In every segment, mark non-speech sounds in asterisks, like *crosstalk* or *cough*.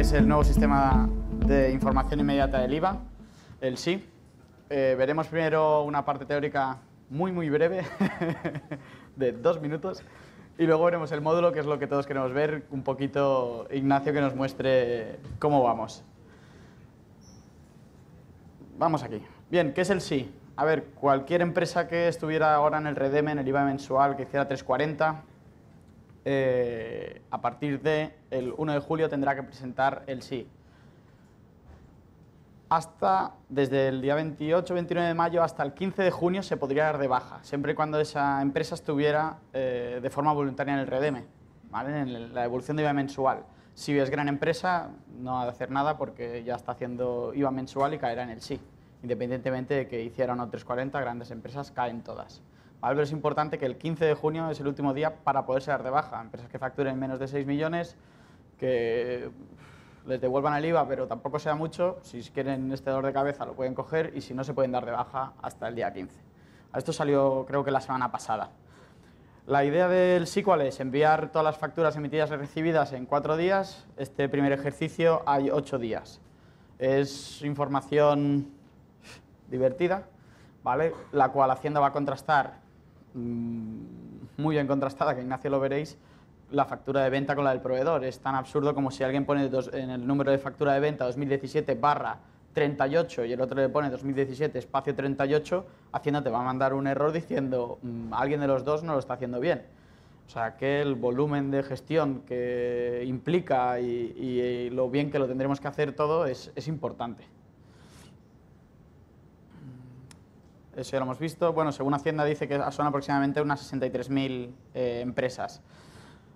es el nuevo sistema de información inmediata del IVA, el SI. Eh, veremos primero una parte teórica muy, muy breve, *laughs* de dos minutos, y luego veremos el módulo, que es lo que todos queremos ver, un poquito Ignacio que nos muestre cómo vamos. Vamos aquí. Bien, ¿qué es el SI? A ver, cualquier empresa que estuviera ahora en el redeme, e e, en el IVA mensual, que hiciera 340, eh, a partir del de 1 de julio tendrá que presentar el sí. Hasta desde el día 28-29 de mayo hasta el 15 de junio se podría dar de baja, siempre y cuando esa empresa estuviera eh, de forma voluntaria en el redeme, en la evolución de IVA mensual. Si es gran empresa, no ha de hacer nada porque ya está haciendo IVA mensual y caerá en el sí. Independientemente de que hicieran o 340, grandes empresas caen todas es importante que el 15 de junio es el último día para poderse dar de baja. Empresas que facturen menos de 6 millones, que les devuelvan el IVA, pero tampoco sea mucho. Si quieren este dolor de cabeza lo pueden coger y si no se pueden dar de baja hasta el día 15. a Esto salió creo que la semana pasada. La idea del SQL es enviar todas las facturas emitidas y recibidas en cuatro días. Este primer ejercicio hay ocho días. Es información divertida, ¿vale? La cual Hacienda va a contrastar Mm, muy bien contrastada, que Ignacio lo veréis, la factura de venta con la del proveedor. Es tan absurdo como si alguien pone en el número de factura de venta 2017 barra 38 y el otro le pone 2017 espacio 38, Hacienda te va a mandar un error diciendo mm, alguien de los dos no lo está haciendo bien. O sea, que el volumen de gestión que implica y, lo bien que lo tendremos que hacer todo es importante. eso ya lo hemos visto. Bueno, según Hacienda dice que son aproximadamente unas 63.000 eh, empresas.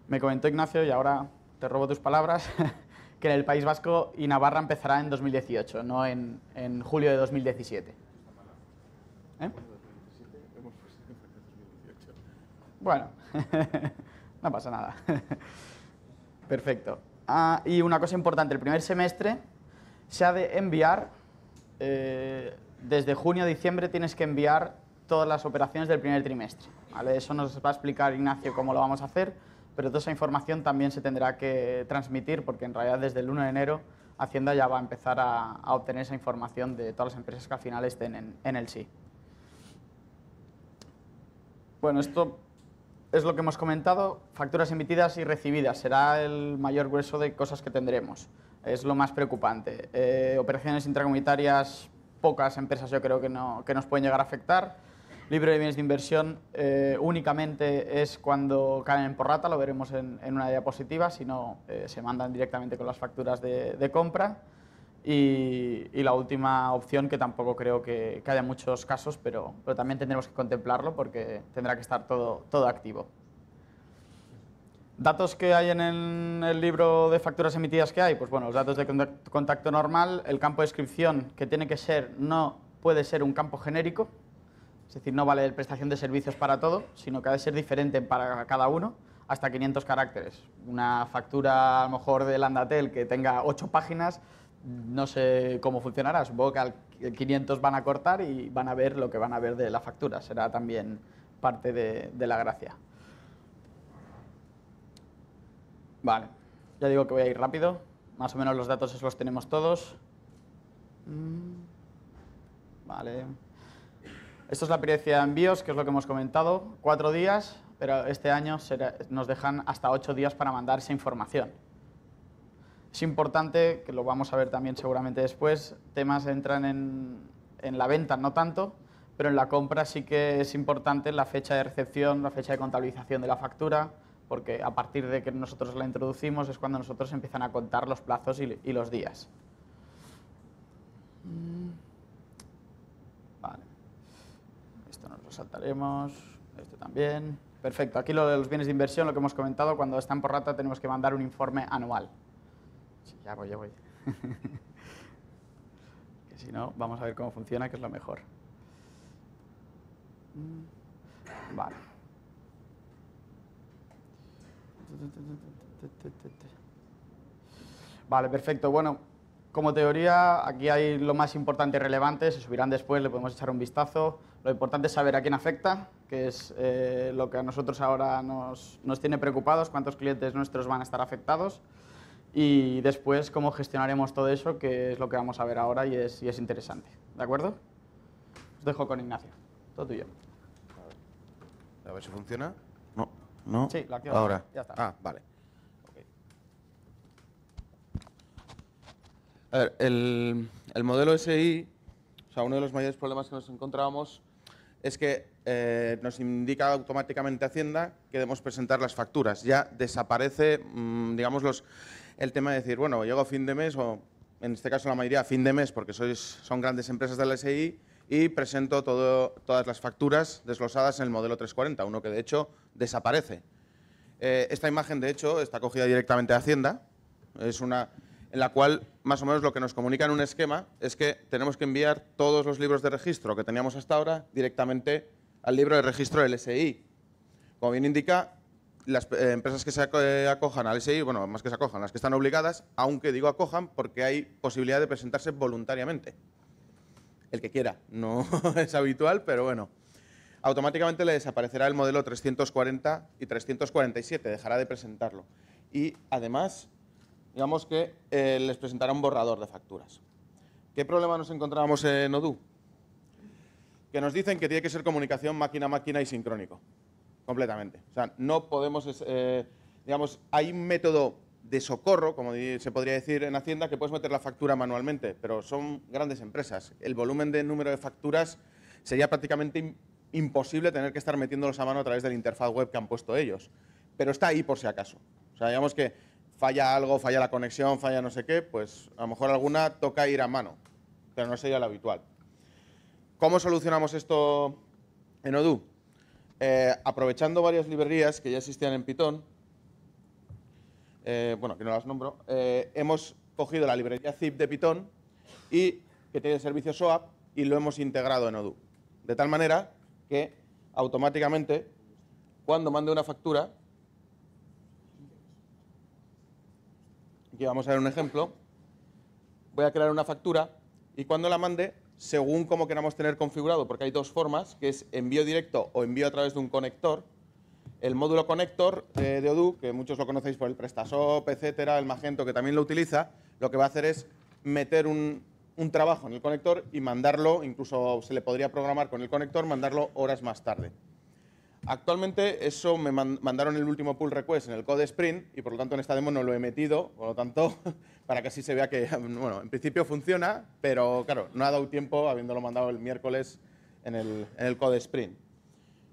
Me comentó Ignacio, y ahora te robo tus palabras, *laughs* que en el País Vasco y Navarra empezará en 2018, no en, en julio de 2017. ¿Eh? Bueno, *laughs* no pasa nada. *laughs* Perfecto. Ah, y una cosa importante, el primer semestre se ha de enviar eh, desde junio a diciembre tienes que enviar todas las operaciones del primer trimestre. Eso nos va a explicar Ignacio cómo lo vamos a hacer, pero toda esa información también se tendrá que transmitir porque en realidad desde el 1 de enero Hacienda ya va a empezar a, obtener esa información de todas las empresas que al final estén en, el sí. Bueno, esto es lo que hemos comentado, facturas emitidas y recibidas, será el mayor grueso de cosas que tendremos, es lo más preocupante. Eh, operaciones intracomunitarias pocas empresas yo creo que, nos pueden llegar a afectar. Libre de bienes de inversión eh, únicamente es cuando caen en porrata, lo veremos en, en una diapositiva, si no eh, se mandan directamente con las facturas de, compra. Y, la última opción, que tampoco creo que, haya muchos casos, pero, también tendremos que contemplarlo porque tendrá que estar todo activo. Datos que hay en el libro de facturas emitidas que hay, pues bueno, los datos de contacto normal, el campo de descripción que tiene que ser, no puede ser un campo genérico, es decir, no vale prestación de servicios para todo, sino que ha de ser diferente para cada uno, hasta 500 caracteres. Una factura a lo mejor de Landatel que tenga 8 páginas, no sé cómo funcionará, supongo que al 500 van a cortar y van a ver lo que van a ver de la factura, será también parte de la gracia. Vale, ya digo que voy a ir rápido. Más o menos los datos esos los tenemos todos. Mm. Vale. Esto es la periodicidad de envíos, que es lo que hemos comentado. Cuatro días, pero este año nos dejan hasta ocho días para mandar esa información. Es importante, que lo vamos a ver también seguramente después, temas entran en la venta, no tanto, pero en la compra sí que es importante la fecha de recepción, la fecha de contabilización de la factura, porque a partir de que nosotros la introducimos es cuando nosotros empiezan a contar los plazos y, los días. Mm. Vale. Esto nos lo saltaremos, esto también. Perfecto, aquí lo de los bienes de inversión, lo que hemos comentado, cuando están por rata tenemos que mandar un informe anual. Sí, ya voy, ya voy. *laughs* que si no, vamos a ver cómo funciona, que es lo mejor. Mm. Vale. Vale, perfecto. Bueno, como teoría, aquí hay lo más importante y relevante, se subirán después, le podemos echar un vistazo. Lo importante es saber a quién afecta, que es eh, lo que a nosotros ahora nos, tiene preocupados, cuántos clientes nuestros van a estar afectados y después cómo gestionaremos todo eso, que es lo que vamos a ver ahora y es, y es interesante. ¿De acuerdo? Os dejo con Ignacio, todo tuyo. A ver si funciona. Sí, la Ahora. Ya está. Ah, vale. el, modelo SI, o sea, uno de los mayores problemas que nos encontrábamos es que eh, nos indica automáticamente Hacienda que debemos presentar las facturas. Ya desaparece, mm, digamos, el tema de decir, bueno, llego a fin de mes o en este caso la mayoría a fin de mes, porque sois, son grandes empresas del SI, y presento todas las facturas desglosadas en el modelo 340, uno que de hecho desaparece. Eh, esta imagen de hecho está acogida directamente de Hacienda, es una en la cual más o menos lo que nos comunica en un esquema es que tenemos que enviar todos los libros de registro que teníamos hasta ahora directamente al libro de registro del SI. Como bien indica, las eh, empresas que se eh, acojan al SI, bueno, más que se acojan, las que están obligadas, aunque digo acojan porque hay posibilidad de presentarse voluntariamente el que quiera. No *laughs* es habitual, pero bueno. Automáticamente le desaparecerá el modelo 340 y 347, dejará de presentarlo. Y además, digamos que eh, les presentará un borrador de facturas. ¿Qué problema nos encontramos en Odoo? Que nos dicen que tiene que ser comunicación máquina a máquina y sincrónico, completamente. O sea, no podemos, eh, digamos, hay un método de socorro, como se podría decir en Hacienda, que puedes meter la factura manualmente, pero son grandes empresas. El volumen de número de facturas sería prácticamente imposible tener que estar metiéndolos a mano a través de la interfaz web que han puesto ellos. Pero está ahí por si acaso. O sea, digamos que falla algo, falla la conexión, falla no sé qué, pues a lo mejor alguna toca ir a mano, pero no sería lo habitual. ¿Cómo solucionamos esto en Odoo? Eh, aprovechando varias librerías que ya existían en Python, eh, bueno, que no las nombro, eh, hemos cogido la librería zip de Python y que tiene servicio SOAP y lo hemos integrado en Odoo. De tal manera que automáticamente, cuando mande una factura, aquí vamos a ver un ejemplo, voy a crear una factura y cuando la mande, según como queramos tener configurado, porque hay dos formas, que es envío directo o envío a través de un conector, el módulo conector de, Odoo, que muchos lo conocéis por el PrestaShop, etcétera, el Magento, que también lo utiliza, lo que va a hacer es meter un, trabajo en el conector y mandarlo, incluso se le podría programar con el conector, mandarlo horas más tarde. Actualmente eso me mandaron el último pull request en el code sprint y por lo tanto en esta demo no lo he metido, por lo tanto, *laughs* para que así se vea que, bueno, en principio funciona, pero claro, no ha dado tiempo habiéndolo mandado el miércoles en el, en el code sprint.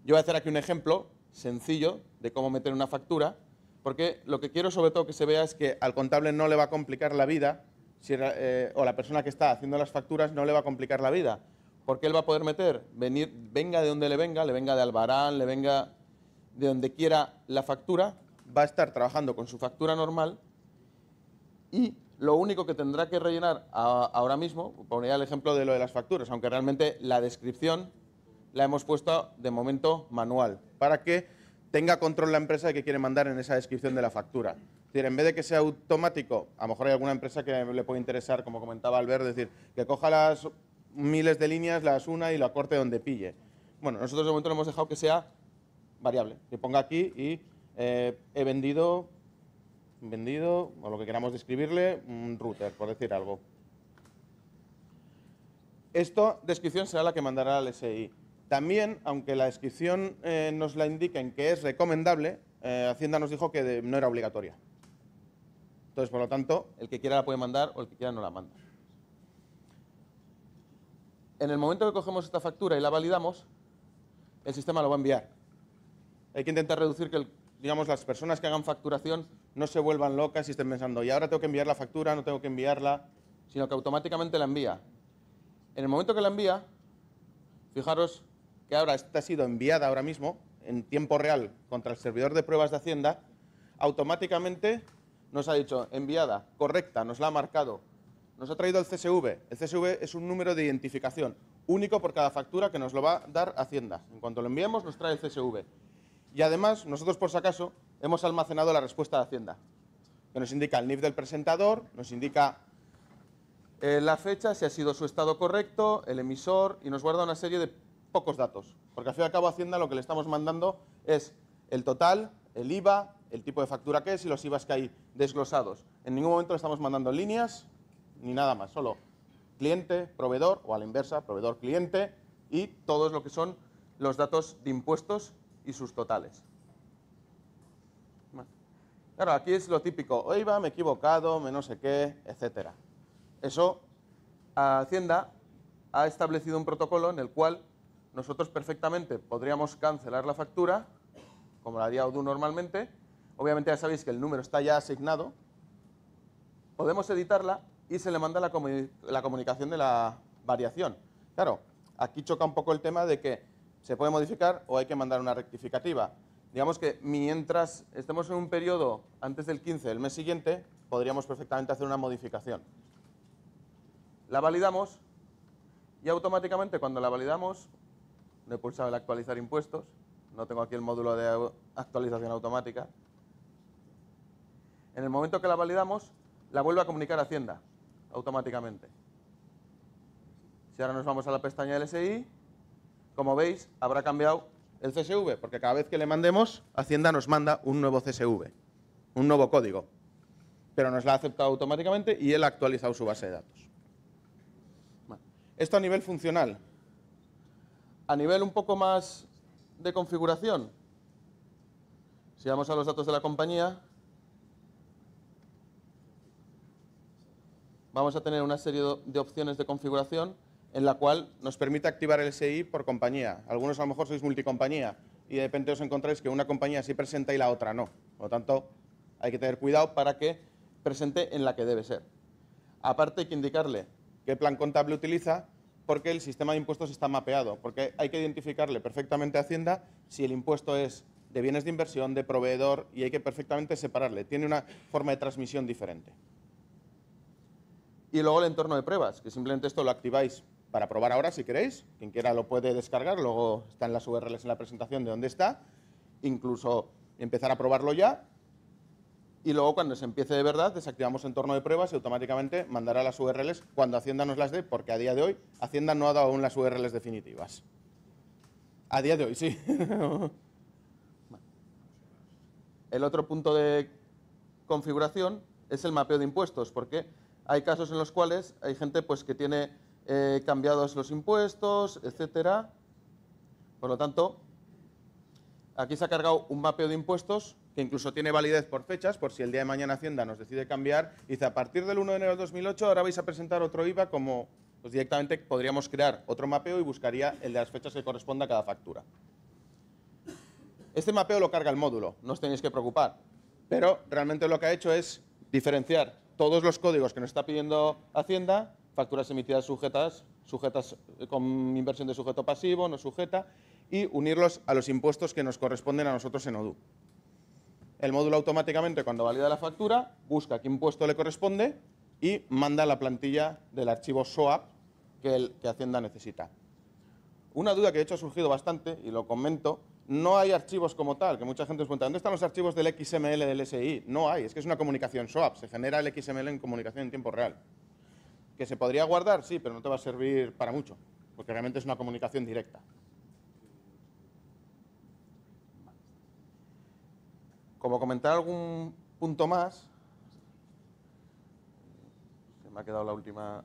Yo voy a hacer aquí un ejemplo sencillo de cómo meter una factura, porque lo que quiero sobre todo que se vea es que al contable no le va a complicar la vida, eh, o la persona que está haciendo las facturas no le va a complicar la vida, porque él va a poder meter, venir, venga de donde le venga, le venga de Albarán, le venga de donde quiera la factura, va a estar trabajando con su factura normal y lo único que tendrá que rellenar ahora mismo, ponía el ejemplo de lo de las facturas, aunque realmente la descripción la hemos puesto de momento manual, para que tenga control la empresa que quiere mandar en esa descripción de la factura. Es decir, en vez de que sea automático, a lo mejor hay alguna empresa que le puede interesar, como comentaba Albert, es decir, que coja las miles de líneas, las una y la corte donde pille. Bueno, nosotros de momento lo hemos dejado que sea variable, que ponga aquí y eh, he vendido, vendido, o lo que queramos describirle, un router, por decir algo. Esto, descripción, será la que mandará al SI. También, aunque la descripción eh, nos la indiquen que es recomendable, eh, Hacienda nos dijo que no era obligatoria. Entonces, por lo tanto, el que quiera la puede mandar o el que quiera no la manda. En el momento que cogemos esta factura y la validamos, el sistema lo va a enviar. Hay que intentar reducir que, digamos, las personas que hagan facturación no se vuelvan locas y estén pensando, y ahora tengo que enviar la factura, no tengo que enviarla, sino que automáticamente la envía. En el momento que la envía, fijaros que ahora está sido enviada ahora mismo en tiempo real contra el servidor de pruebas de Hacienda, automáticamente nos ha dicho enviada, correcta, nos la ha marcado, nos ha traído el CSV. El CSV es un número de identificación único por cada factura que nos lo va a dar Hacienda. En cuanto lo enviemos, nos trae el CSV. Y además, nosotros por si acaso hemos almacenado la respuesta de Hacienda, que nos indica el NIF del presentador, nos indica eh, la fecha, si ha sido su estado correcto, el emisor y nos guarda una serie de pocos datos, porque al fin y al cabo Hacienda lo que le estamos mandando es el total, el IVA, el tipo de factura que es y los IVAs que hay desglosados. En ningún momento le estamos mandando líneas ni nada más, solo cliente, proveedor o a la inversa, proveedor, cliente y todos lo que son los datos de impuestos y sus totales. Claro, aquí es lo típico, o IVA, me he equivocado, me no sé qué, etcétera. Eso, Hacienda ha establecido un protocolo en el cual nosotros perfectamente podríamos cancelar la factura, como la haría Odoo normalmente. Obviamente ya sabéis que el número está ya asignado. Podemos editarla y se le manda la, la comunicación de la variación. Claro, aquí choca un poco el tema de que se puede modificar o hay que mandar una rectificativa. Digamos que mientras estemos en un periodo antes del 15 del mes siguiente, podríamos perfectamente hacer una modificación. La validamos y automáticamente cuando la validamos no he pulsado el actualizar impuestos, no tengo aquí el módulo de actualización automática. En el momento que la validamos, la vuelve a comunicar Hacienda automáticamente. Si ahora nos vamos a la pestaña LSI, como veis, habrá cambiado el CSV, porque cada vez que le mandemos, Hacienda nos manda un nuevo CSV, un nuevo código. Pero nos la ha aceptado automáticamente y él ha actualizado su base de datos. Esto a nivel funcional. A nivel un poco más de configuración, si vamos a los datos de la compañía, vamos a tener una serie de opciones de configuración en la cual nos permite activar el SI por compañía. Algunos a lo mejor sois multicompañía y de repente os encontráis que una compañía sí presenta y la otra no. Por lo tanto, hay que tener cuidado para que presente en la que debe ser. Aparte hay que indicarle qué plan contable utiliza porque el sistema de impuestos está mapeado, porque hay que identificarle perfectamente a Hacienda si el impuesto es de bienes de inversión, de proveedor, y hay que perfectamente separarle. Tiene una forma de transmisión diferente. Y luego el entorno de pruebas, que simplemente esto lo activáis para probar ahora si queréis. Quien quiera lo puede descargar, luego están las URLs en la presentación de dónde está. Incluso empezar a probarlo ya y luego cuando se empiece de verdad desactivamos entorno de pruebas y automáticamente mandará las URLs cuando Hacienda nos las dé, porque a día de hoy Hacienda no ha dado aún las URLs definitivas. A día de hoy, sí. *laughs* El otro punto de configuración es el mapeo de impuestos, porque hay casos en los cuales hay gente pues, que tiene eh, cambiados los impuestos, etcétera. Por lo tanto, aquí se ha cargado un mapeo de impuestos que incluso tiene validez por fechas, por si el día de mañana Hacienda nos decide cambiar, dice a partir del 1 de enero de 2008 ahora vais a presentar otro IVA como, pues, directamente podríamos crear otro mapeo y buscaría el de las fechas que corresponda a cada factura. Este mapeo lo carga el módulo, no os tenéis que preocupar, pero realmente lo que ha hecho es diferenciar todos los códigos que nos está pidiendo Hacienda, facturas emitidas sujetas, sujetas eh, con inversión de sujeto pasivo, no sujeta, y unirlos a los impuestos que nos corresponden a nosotros en ODU el módulo automáticamente cuando valida la factura busca qué impuesto le corresponde y manda la plantilla del archivo SOAP que, el, que Hacienda necesita. Una duda que de hecho ha surgido bastante, y lo comento, no hay archivos como tal, que mucha gente nos pregunta, ¿dónde están los archivos del XML del SI? No hay, es que es una comunicación SOAP, se genera el XML en comunicación en tiempo real. ¿Que se podría guardar? Sí, pero no te va a servir para mucho, porque realmente es una comunicación directa. como comentar algún punto más, se me ha quedado la última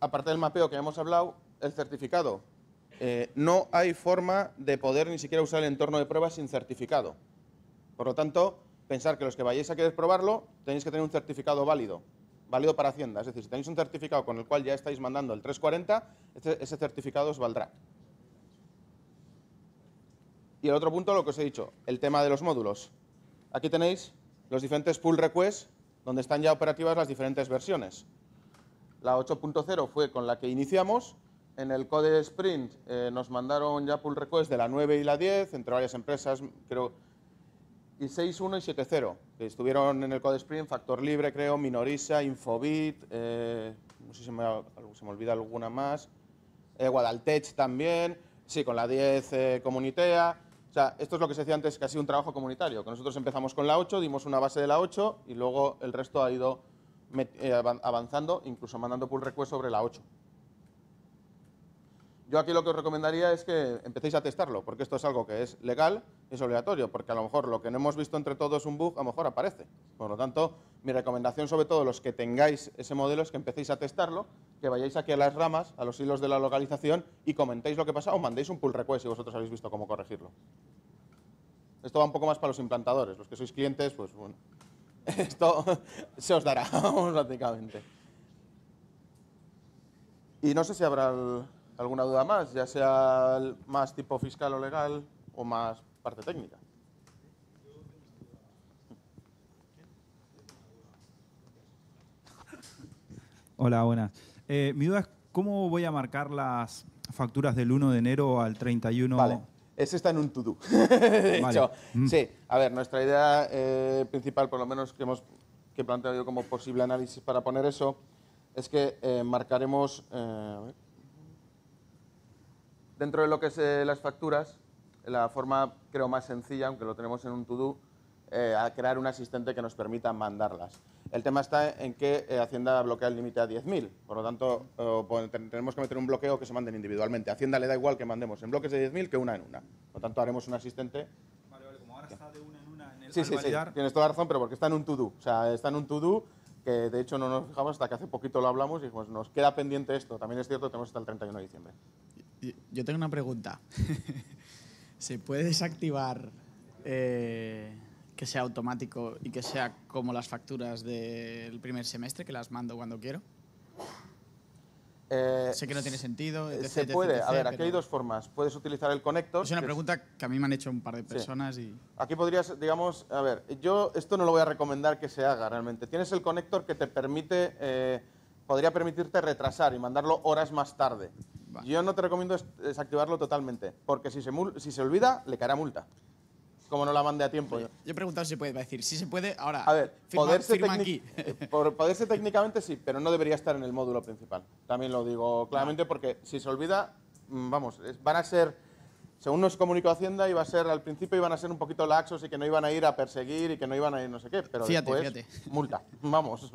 aparte del mapeo que hemos hablado, el certificado. Eh, no hay forma de poder ni siquiera usar el entorno de prueba sin certificado. Por lo tanto, pensar que los que vayáis a querer probarlo, tenéis que tener un certificado válido válido para Hacienda. Es decir, si tenéis un certificado con el cual ya estáis mandando el 340, este, ese certificado os valdrá. Y el otro punto, lo que os he dicho, el tema de los módulos. Aquí tenéis los diferentes pull requests donde están ya operativas las diferentes versiones. La 8.0 fue con la que iniciamos. En el code sprint eh, nos mandaron ya pull requests de la 9 y la 10, entre varias empresas, creo y 6.1 y 7.0, que estuvieron en el Code Sprint, Factor Libre, creo, Minorisa, Infobit, eh, no sé si se me olvida alguna más, eh, Guadaltech también, sí, con la 10 eh, Comunitea. O sea, esto es lo que se decía antes, que ha sido un trabajo comunitario, que nosotros empezamos con la 8, dimos una base de la 8 y luego el resto ha ido avanzando, incluso mandando pull request sobre la 8. Yo aquí lo que os recomendaría es que empecéis a testarlo, porque esto es algo que es legal y es obligatorio, porque a lo mejor lo que no hemos visto entre todos un bug, a lo mejor aparece. Por lo tanto, mi recomendación sobre todo los que tengáis ese modelo es que empecéis a testarlo, que vayáis aquí a las ramas, a los hilos de la localización y comentéis lo que pasa o mandéis un pull request si vosotros habéis visto cómo corregirlo. Esto va un poco más para los implantadores, los que sois clientes, pues bueno, *laughs* esto se os dará, prácticamente. *laughs* Y no sé si habrá... El alguna duda más, ya sea más tipo fiscal o legal o más parte técnica. Hola, buenas. Eh, mi duda es cómo voy a marcar las facturas del 1 de enero al 31. Vale. Ese está en un to-do. *laughs* Mm. sí. A ver, nuestra idea eh, principal, por lo menos que hemos que planteado yo como posible análisis para poner eso, es que eh, marcaremos. Dentro de lo que es eh, las facturas, la forma creo más sencilla, aunque lo tenemos en un to-do, eh, a crear un asistente que nos permita mandarlas. El tema está en que eh, Hacienda bloquea el límite a 10.000, por lo tanto tenemos que meter un bloqueo que se manden individualmente. A Hacienda le da igual que mandemos en bloques de 10.000 que una en una. Por lo tanto haremos un asistente. Vale, vale, como ahora está de una en una en el sí, sí, sí, tienes toda razón, pero porque está en un to-do. O sea, está en un to-do que de hecho no nos fijamos hasta que hace poquito lo hablamos y dijimos, nos queda pendiente esto. También es cierto, tenemos hasta el 31 de diciembre yo tengo una pregunta. *laughs* ¿Se puede desactivar eh, que sea automático y que sea como las facturas del primer semestre, que las mando cuando quiero? Eh, sé que no tiene sentido. se puede. a ver, aquí hay dos formas. Puedes utilizar el conector. Es una pregunta que a mí me han hecho un par de personas y... Aquí podrías, digamos, a ver, yo esto no lo voy a recomendar que se haga realmente. Tienes el conector que te permite, eh, podría permitirte retrasar y mandarlo horas más tarde. Yo no te recomiendo desactivarlo totalmente, porque si se, si se olvida, le caerá multa. Como no la mande a tiempo. Yo, he preguntado si se puede, va a decir, si se puede, ahora. A ver, poderse, aquí. Eh, por poderse técnicamente sí, pero no debería estar en el módulo principal. También lo digo claramente porque si se olvida, mm, vamos, van a ser según nos comunicó Hacienda, iba a ser al principio iban a ser un poquito laxos y que no iban a ir a perseguir y que no iban a ir no sé qué, pero fíjate, multa. *laughs* Vamos.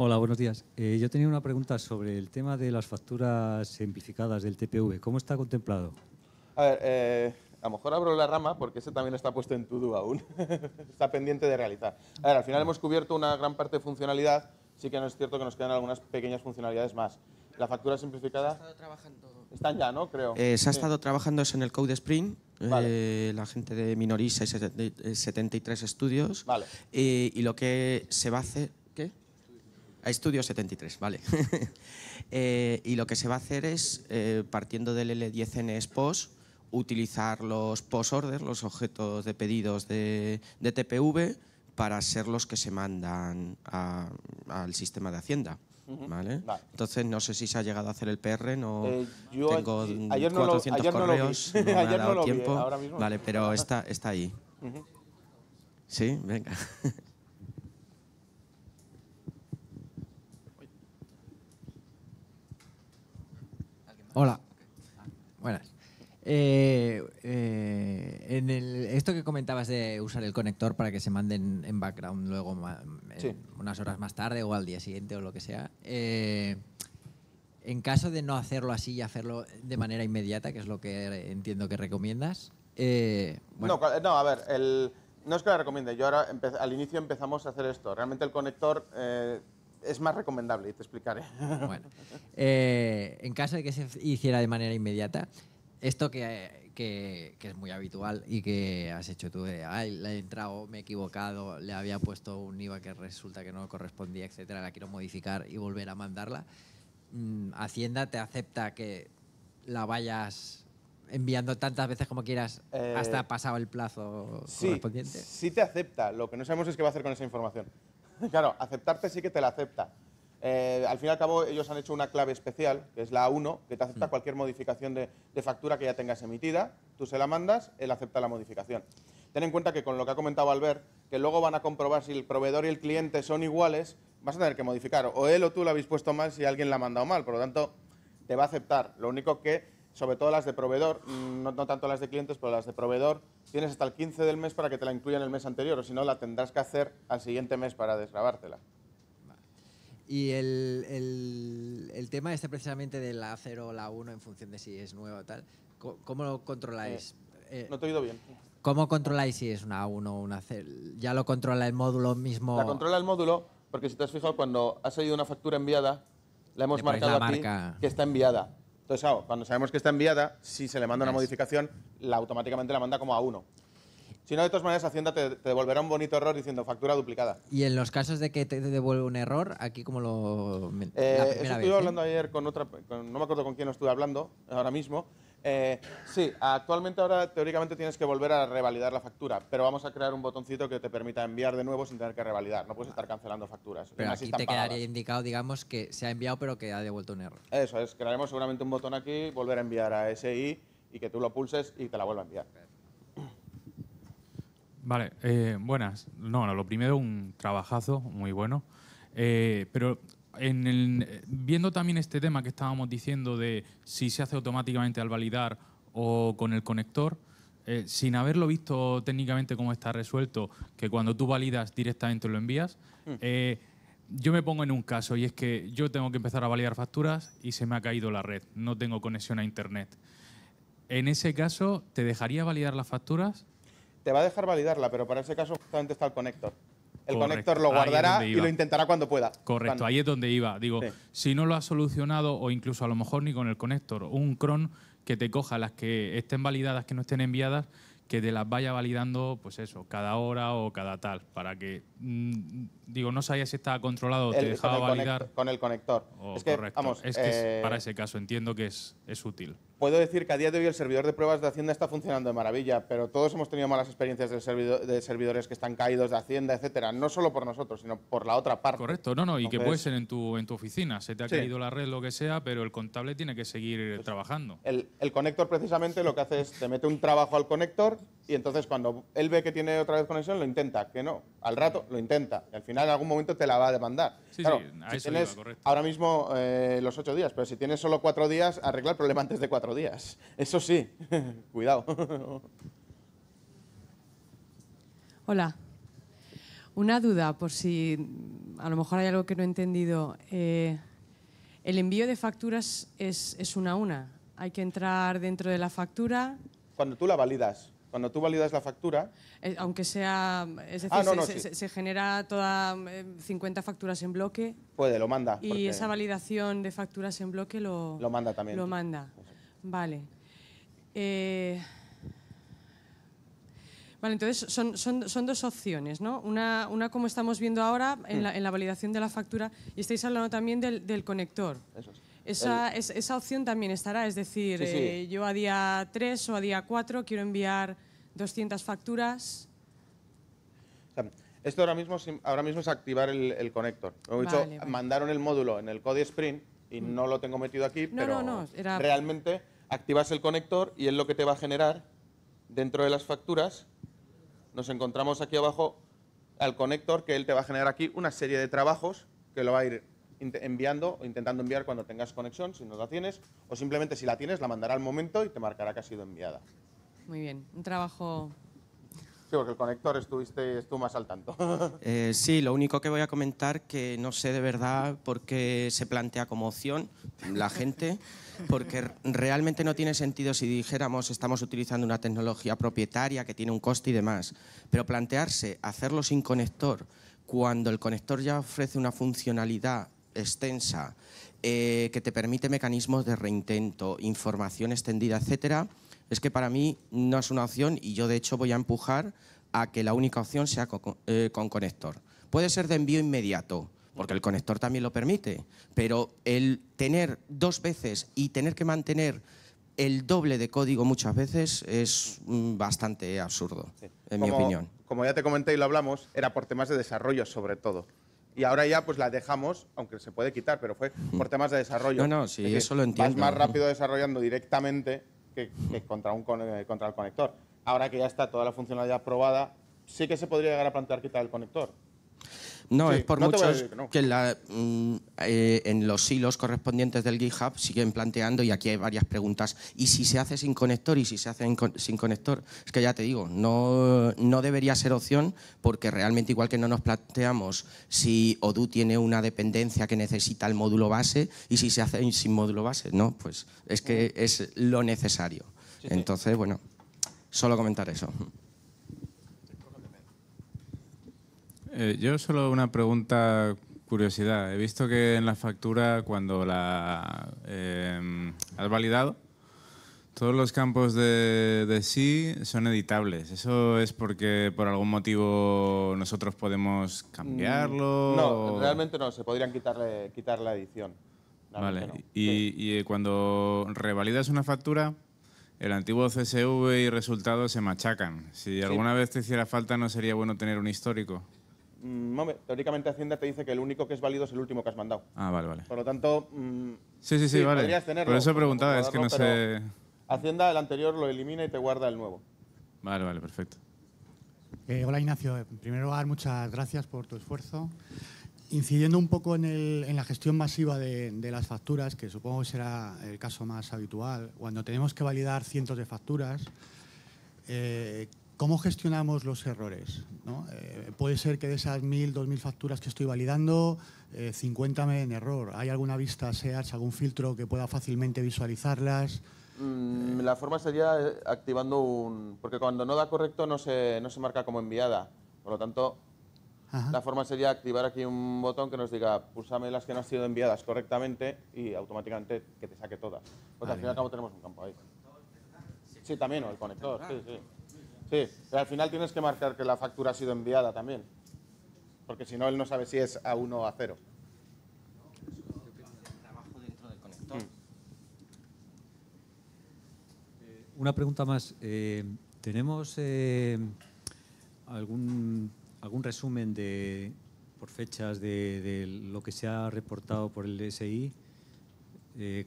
Hola, buenos días. Eh, yo tenía una pregunta sobre el tema de las facturas simplificadas del TPV. ¿Cómo está contemplado? A ver, eh, a lo mejor abro la rama porque ese también está puesto en todo aún. *laughs* está pendiente de realizar. A ver, al final hemos cubierto una gran parte de funcionalidad. Sí que no es cierto que nos quedan algunas pequeñas funcionalidades más. La factura simplificada... Se ha estado trabajando. Están ya, ¿no? Creo. Eh, se ha estado trabajando en el Code Spring, Vale. la gente de Minorisa y 73 estudios. y lo que se va a hacer, a 73, vale. *laughs* Eh, y lo que se va a hacer es, eh, partiendo del l 10 n POS, utilizar los post-orders, los objetos de pedidos de, TPV, para ser los que se mandan al sistema de Hacienda. ¿Vale? Entonces no sé si se ha llegado a hacer el PR, no eh, tengo ayer 400 correos, no, lo *laughs* me ha dado tiempo, ahora mismo. vale, pero está, está ahí. Sí, venga. *laughs* Hola. Buenas. Eh, eh, en el, esto que comentabas de usar el conector para que se manden en background luego unas horas más tarde o al día siguiente o lo que sea, eh, en caso de no hacerlo así y hacerlo de manera inmediata, que es lo que entiendo que recomiendas. No, a ver, no es que lo recomiende. Yo ahora al inicio empezamos a hacer esto. Realmente el conector es más recomendable y te explicaré. Bueno, eh, en caso de que se hiciera de manera inmediata, esto que, es muy habitual y que has hecho tú de, ay, le he entrado, me he equivocado, le había puesto un IVA que resulta que no correspondía, etcétera, la quiero modificar y volver a mandarla, mm, Hacienda te acepta que la vayas enviando tantas veces como quieras hasta eh, pasado el plazo sí, Sí, te acepta. Lo que no sabemos es qué va a hacer con esa información. *laughs* claro, aceptarte sí que te la acepta. Eh, al fin y al cabo, ellos han hecho una clave especial, que es la 1, que te acepta mm. cualquier modificación de, factura que ya tengas emitida. Tú se la mandas, él acepta la modificación. Ten en cuenta que con lo que ha comentado Albert, que luego van a comprobar si el proveedor y el cliente son iguales, vas a tener que modificar. O él o tú lo habéis puesto mal si alguien la ha mandado mal. Por lo tanto, te va a aceptar. Lo único que sobre todo las de proveedor, no, tanto las de clientes, pero las de proveedor, tienes hasta el 15 del mes para que te la incluyan el mes anterior, o si no, la tendrás que hacer al siguiente mes para desgrabártela. Y el, tema este precisamente de la 0 o la 1 en función de si es nueva o tal, ¿cómo lo controláis? Eh, eh, no te he oído bien. ¿Cómo controláis si es una 1 o una 0? ¿Ya lo controla el módulo mismo? La controla el módulo, porque si te has fijado, cuando ha salido una factura enviada, la hemos marcado que está enviada entonces, cuando sabemos que está enviada, si se le manda una modificación, la automáticamente la manda como a uno. Si no, de todas maneras, Hacienda te, devolverá un bonito error diciendo factura duplicada. Y en los casos de que te devuelve un error, aquí como lo... Eh, estuve ¿eh? hablando ayer con otra... no me acuerdo con quién estuve hablando ahora mismo, eh, sí, actualmente ahora teóricamente tienes que volver a revalidar la factura, pero vamos a crear un botoncito que te permita enviar de nuevo sin tener que revalidar. No puedes estar cancelando facturas. Pero aquí te quedaría indicado, digamos, que se ha enviado pero que ha devuelto un error. Eso es, crearemos seguramente un botón aquí, volver a enviar a SI y que tú lo pulses y te la vuelva a enviar. Vale, eh, buenas. No, no, lo primero, un trabajazo muy bueno. Eh, pero viendo también este tema que estábamos diciendo de si se hace automáticamente al validar o con el conector, eh, sin haberlo visto técnicamente cómo está resuelto, que cuando tú validas directamente lo envías, mm. eh, yo me pongo en un caso y es que yo tengo que empezar a validar facturas y se me ha caído la red, no tengo conexión a Internet. En ese caso, ¿te dejaría validar las facturas? Te va a dejar validarla, pero para ese caso justamente está el conector el conector lo guardará y lo intentará cuando pueda. Correcto, ahí es donde iba. Digo, si no lo has solucionado o incluso a lo mejor ni con el conector, un cron que te coja las que estén validadas, que no estén enviadas, que te las vaya validando, pues eso, cada hora o cada tal, para que, mm, digo, no sabía si estaba controlado o te dejaba validar. con el conector. es oh, correcto. es que eh, para ese caso entiendo que es útil puedo decir que a día de hoy el servidor de pruebas de Hacienda está funcionando de maravilla, pero todos hemos tenido malas experiencias de, servidores que están caídos de Hacienda, etcétera, no solo por nosotros, sino por la otra parte. Correcto, no, no, y que puede ser en tu, oficina, se te ha caído la red, lo que sea, pero el contable tiene que seguir pues trabajando. El, conector precisamente lo que hace es te mete un trabajo al conector y entonces cuando él ve que tiene otra vez conexión, lo intenta, que no. Al rato lo intenta. Y al final en algún momento te la va a demandar. Sí, sí, a eso tienes ahora mismo eh, los ocho días, pero si tienes solo cuatro días, arregla el problema antes de cuatro días. Eso sí, *laughs* cuidado. *laughs* Hola. Una duda, por si a lo mejor hay algo que no he entendido. Eh, el envío de facturas es, una a una. Hay que entrar dentro de la factura. Cuando tú la validas, cuando tú validas la factura. Eh, aunque sea. Es ah, decir, se, genera toda 50 eh, facturas en bloque. Puede, lo manda. Y esa validación de facturas en bloque lo. manda también. Lo manda. Pues Vale. Eh, vale, entonces son, dos opciones, ¿no? Una, como estamos viendo ahora en, mm. la, en, la, validación de la factura y estáis hablando también del, conector. Eso Esa, opción también estará, es decir, eh, yo a día 3 o a día 4 quiero enviar 200 facturas. esto ahora mismo, ahora mismo es activar el, conector. Como dicho, mandaron el módulo en el code sprint y mm. no lo tengo metido aquí, pero no, no, era... realmente activas el conector y es lo que te va a generar dentro de las facturas. Nos encontramos aquí abajo al conector que él te va a generar aquí una serie de trabajos que lo va a ir enviando o intentando enviar cuando tengas conexión, si no la tienes, o simplemente si la tienes la mandará al momento y te marcará que ha sido enviada. Muy bien, un trabajo Sí, porque el conector estuviste tú más al tanto. *laughs* Eh, sí, lo único que voy a comentar que no sé de verdad por qué se plantea como opción la gente, porque realmente no tiene sentido si dijéramos estamos utilizando una tecnología propietaria que tiene un coste y demás, pero plantearse hacerlo sin conector cuando el conector ya ofrece una funcionalidad extensa eh, que te permite mecanismos de reintento, información extendida, etcétera es que para mí no es una opción y yo de hecho voy a empujar a que la única opción sea eh, con, conector. Puede ser de envío inmediato, porque el conector también lo permite, pero el tener dos veces y tener que mantener el doble de código muchas veces es mm, bastante absurdo, en mi opinión. Como ya te comenté y lo hablamos, era por temas de desarrollo sobre todo. Y ahora ya pues la dejamos, aunque se puede quitar, pero fue mm. por temas de desarrollo. No, no, sí, eso lo entiendo. Vas más rápido desarrollando directamente que, contra, eh, contra el conector. Ahora que ya está toda la funcionalidad probada, sí que se podría llegar a plantear quitar el conector. No, es por mucho que, la, mm, eh, en los hilos correspondientes del GitHub siguen planteando, y aquí hay varias preguntas, ¿y si se hace sin conector y si se hace sin conector? Es que ya te digo, no, no debería ser opción porque realmente igual que no nos planteamos si Odoo tiene una dependencia que necesita el módulo base y si se hace sin módulo base, no, pues es que mm. es lo necesario. Entonces, bueno, solo comentar eso. Eh, yo solo una pregunta, curiosidad. He visto que en la factura, cuando la eh, has validado, todos los campos de, sí son editables. ¿Eso es porque por algún motivo nosotros podemos mm, cambiarlo? No, realmente no. Se podrían quitarle, quitar la edición. vale. Y, eh, cuando revalidas una factura, el antiguo CSV y resultados se machacan. Si alguna vez te hiciera falta, ¿no sería bueno tener un histórico? Mm, teóricamente Hacienda te dice que el único que es válido es el último que has mandado. Ah, vale, vale. Por lo tanto, mm, sí, sí, sí, tenerlo. Por eso preguntaba, es que no sé... Hacienda el anterior lo elimina y te guarda el nuevo. Vale, vale, perfecto. Eh, hola Ignacio, en primer lugar muchas gracias por tu esfuerzo. Incidiendo un poco en, la gestión masiva de, las facturas, que supongo que será el caso más habitual, cuando tenemos que validar cientos de facturas, eh, ¿Cómo gestionamos los errores? Eh, puede ser que de esas 1.000, mil facturas que estoy validando, 50 me den error. ¿Hay alguna vista SEARCH, algún filtro que pueda fácilmente visualizarlas? Mm, la forma sería eh, activando un... Porque cuando no da correcto no se, no se marca como enviada. Por lo tanto, la forma sería activar aquí un botón que nos diga pulsame las que no han sido enviadas correctamente y automáticamente que te saque todas. Porque al final al cabo tenemos un campo ahí. Sí, también, o el conector, sí, sí. Sí, al final tienes que marcar que la factura ha sido enviada también, porque si no, él no sabe si es a 1 o a 0. Eh, una pregunta más. Eh, ¿Tenemos eh, algún, algún resumen de, por fechas de, lo que se ha reportado por el SI?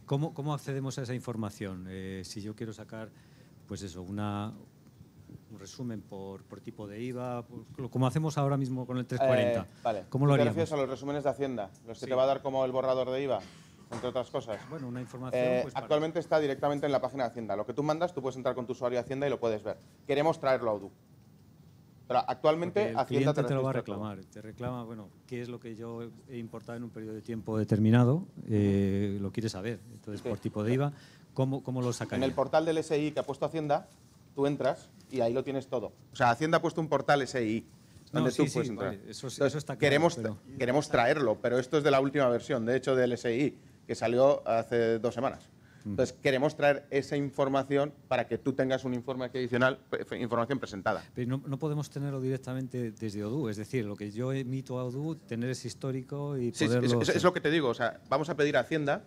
¿cómo, ¿cómo, accedemos a esa información? si yo quiero sacar, pues eso, una, un resumen por, tipo de IVA, como hacemos ahora mismo con el 340. Eh, vale. ¿Cómo lo haríamos? Gracias a los resúmenes de Hacienda? Los que te va a dar como el borrador de IVA, entre otras cosas. Bueno, una información... Eh, pues, actualmente está directamente en la página de Hacienda. Lo que tú mandas, tú puedes entrar con tu usuario de Hacienda y lo puedes ver. Queremos traerlo a Odoo. Pero actualmente Hacienda te, lo va a reclamar. Te reclama, bueno, qué es lo que yo he importado en un periodo de tiempo determinado, eh, lo quieres saber. Entonces, por tipo de IVA, ¿cómo, cómo lo sacaría? En el portal del SI que ha puesto Hacienda, tú entras y ahí lo tienes todo. O sea, Hacienda ha puesto un portal SI. Donde tú puedes entrar. eso, está queremos, queremos traerlo, pero esto es de la última versión, de hecho, del SI, que salió hace dos semanas. Mm. Entonces, queremos traer esa información para que tú tengas un informe adicional, información presentada. Pero no, podemos tenerlo directamente desde Odoo, es decir, lo que yo emito a Odoo, tener ese histórico y Es, lo que te digo, o sea, vamos a pedir a Hacienda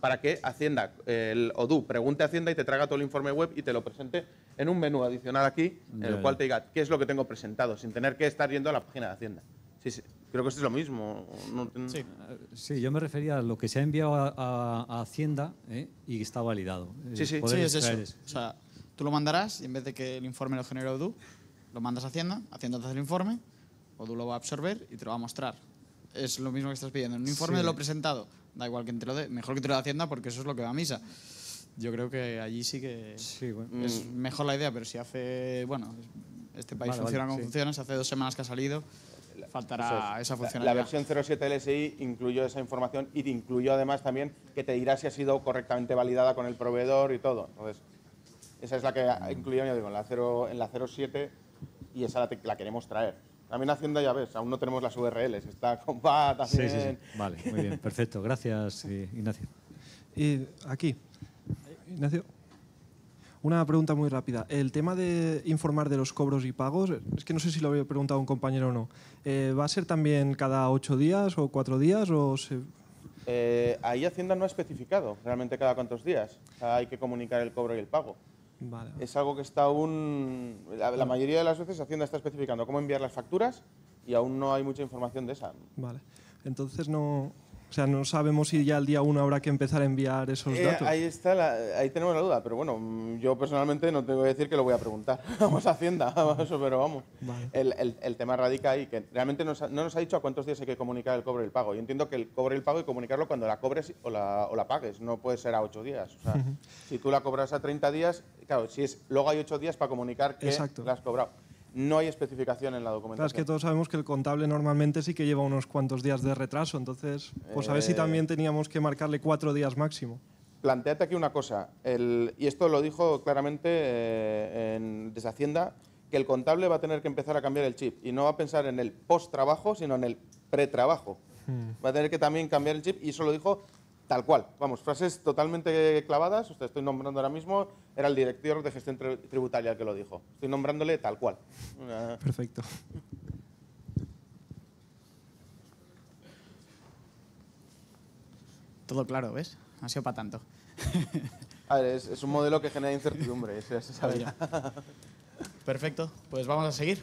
para que Hacienda, el Odoo, pregunte a Hacienda y te traga todo el informe web y te lo presente en un menú adicional aquí, en el cual te diga qué es lo que tengo presentado, sin tener que estar yendo a la página de Hacienda. Sí, sí. Creo que esto es lo mismo. Sí. sí. yo me refería a lo que se ha enviado a, Hacienda ¿eh? y está validado. Eh, sí, sí, sí es eso. O sea, tú lo mandarás y en vez de que el informe lo genere Odoo, lo mandas a Hacienda, Hacienda te hace el informe, Odoo lo va a absorber y te lo va a mostrar. Es lo mismo que estás pidiendo. Un informe de lo presentado. Da igual que te lo dé. Mejor que te lo dé Hacienda porque eso es lo que va a misa yo creo que allí sí que sí, bueno. es mm. mejor la idea, pero si hace, bueno, este país funciona como funciona, hace dos semanas que ha salido, faltará esa funcionalidad. La, versión 07 LSI incluyó esa información y te incluyó además también que te dirá si ha sido correctamente validada con el proveedor y todo. Entonces, esa es la que mm. incluido, yo digo, en la, 0, en la 07 y esa la, queremos traer. También Hacienda ya ves, aún no tenemos las URLs, está con patas *laughs* Sí, sí, sí. Vale, muy bien, perfecto. Gracias, eh, Ignacio. Y aquí, Ignacio. Una pregunta muy rápida. El tema de informar de los cobros y pagos, es que no sé si lo había preguntado un compañero o no. Eh, ¿Va a ser también cada ocho días o cuatro días? O eh, ahí Hacienda no ha especificado realmente cada cuántos días. hay que comunicar el cobro y el pago. Es algo que está aún... La, la mayoría de las veces Hacienda está especificando cómo enviar las facturas y aún no hay mucha información de esa. Vale. Entonces no, o sea, no sabemos si ya el día 1 habrá que empezar a enviar esos eh, datos. Ahí está, ahí tenemos la duda, pero bueno, mm, yo personalmente no te voy a decir que lo voy a preguntar. *laughs* vamos a Hacienda, *laughs* pero vamos. El, el, el, tema radica ahí, que realmente no nos ha dicho a cuántos días hay que comunicar el cobro y el pago. Yo entiendo que el cobro y el pago y comunicarlo cuando la cobres o la, o la pagues, no puede ser a ocho días. O sea, si tú la cobras a 30 días, claro, si es, luego hay ocho días para comunicar que la has cobrado. No hay especificación en la documentación. es que todos sabemos que el contable normalmente sí que lleva unos cuantos días de retraso, entonces, pues a ver si eh, también teníamos que marcarle cuatro días máximo. Planteate aquí una cosa, y esto lo dijo claramente eh, en, desde Hacienda, que el contable va a tener que empezar a cambiar el chip y no va a pensar en el post-trabajo, sino en el pretrabajo. trabajo hmm. Va a tener que también cambiar el chip y eso lo dijo Tal cual, vamos, frases totalmente clavadas, estoy nombrando ahora mismo, era el director de gestión tributaria el que lo dijo, estoy nombrándole tal cual. Perfecto. Todo claro, ¿ves? ha sido para tanto. *laughs* es, un modelo que genera incertidumbre, se sabe. Perfecto, pues vamos a seguir.